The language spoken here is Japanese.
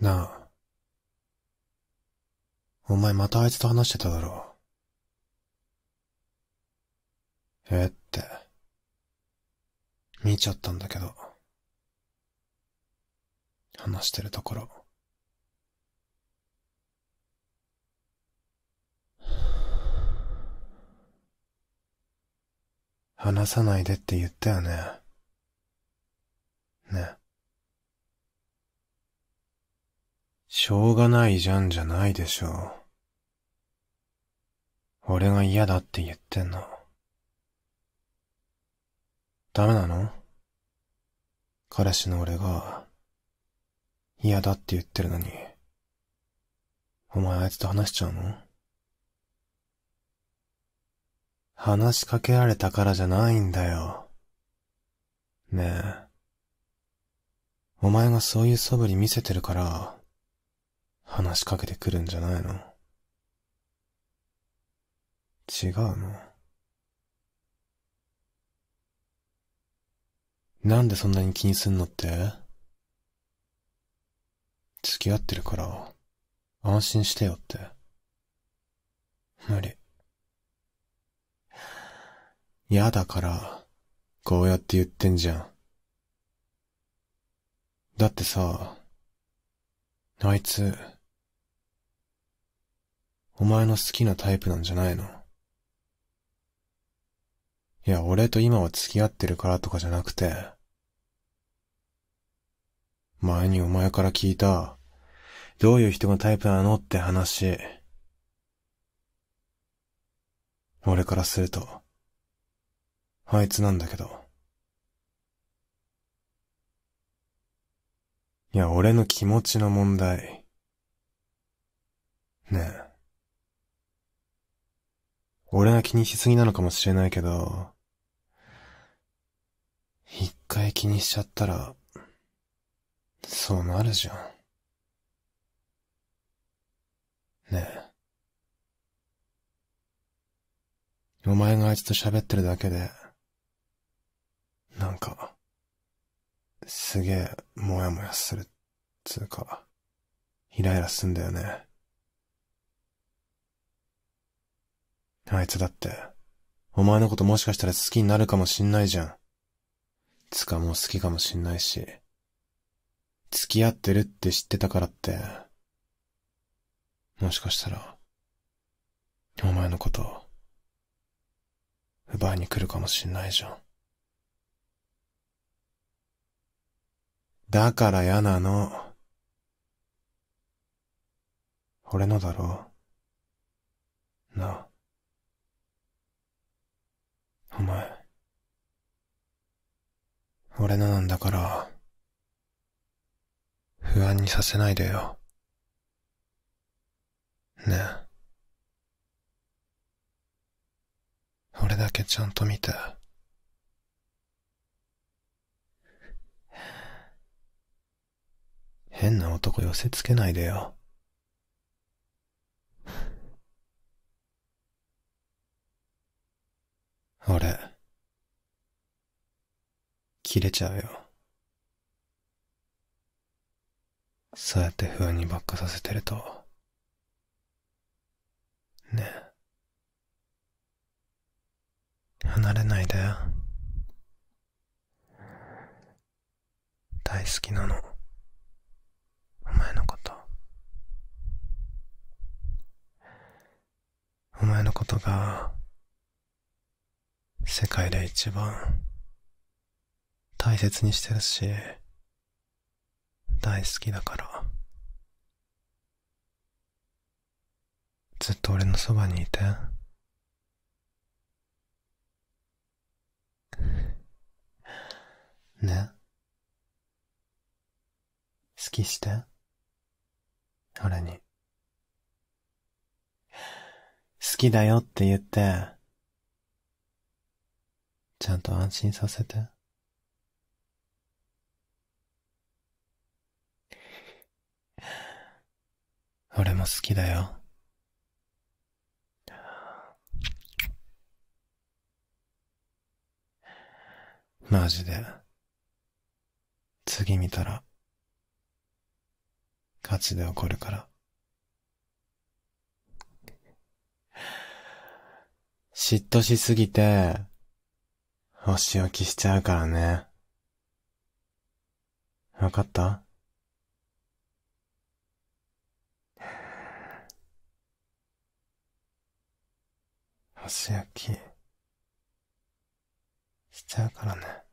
なあ。お前またあいつと話してただろう。えって。見ちゃったんだけど。話してるところ。話さないでって言ったよね。ね。しょうがないじゃんじゃないでしょう。俺が嫌だって言ってんの。ダメなの彼氏の俺が嫌だって言ってるのに、お前あいつと話しちゃうの話しかけられたからじゃないんだよ。ねえ。お前がそういう素振り見せてるから、話しかけてくるんじゃないの違うのなんでそんなに気にすんのって付き合ってるから安心してよって。無理。嫌だから、こうやって言ってんじゃん。だってさ、あいつ、お前の好きなタイプなんじゃないのいや、俺と今は付き合ってるからとかじゃなくて、前にお前から聞いた、どういう人がタイプなのって話。俺からすると、あいつなんだけど。いや、俺の気持ちの問題。ねえ。俺が気にしすぎなのかもしれないけど、一回気にしちゃったら、そうなるじゃん。ねえ。お前があいつと喋ってるだけで、なんか、すげえ、もやもやする、つうか、イライラすんだよね。あいつだって、お前のこともしかしたら好きになるかもしんないじゃん。つかもう好きかもしんないし、付き合ってるって知ってたからって、もしかしたら、お前のこと、奪いに来るかもしんないじゃん。だから嫌なの。俺のだろなあ。お前。俺のなんだから、不安にさせないでよ。ねえ。俺だけちゃんと見て。変な男寄せつけないでよ。切れちゃうよ。そうやって不安にばっかさせてると。ねえ。離れないで。大好きなの。お前のこと。お前のことが、世界で一番、大切にしてるし、大好きだから。ずっと俺のそばにいて。ね。好きして。俺に。好きだよって言って、ちゃんと安心させて。も好きだよ。マジで。次見たら、ガチで怒るから。嫉妬しすぎて、お仕置きしちゃうからね。わかったす焼きしちゃうからね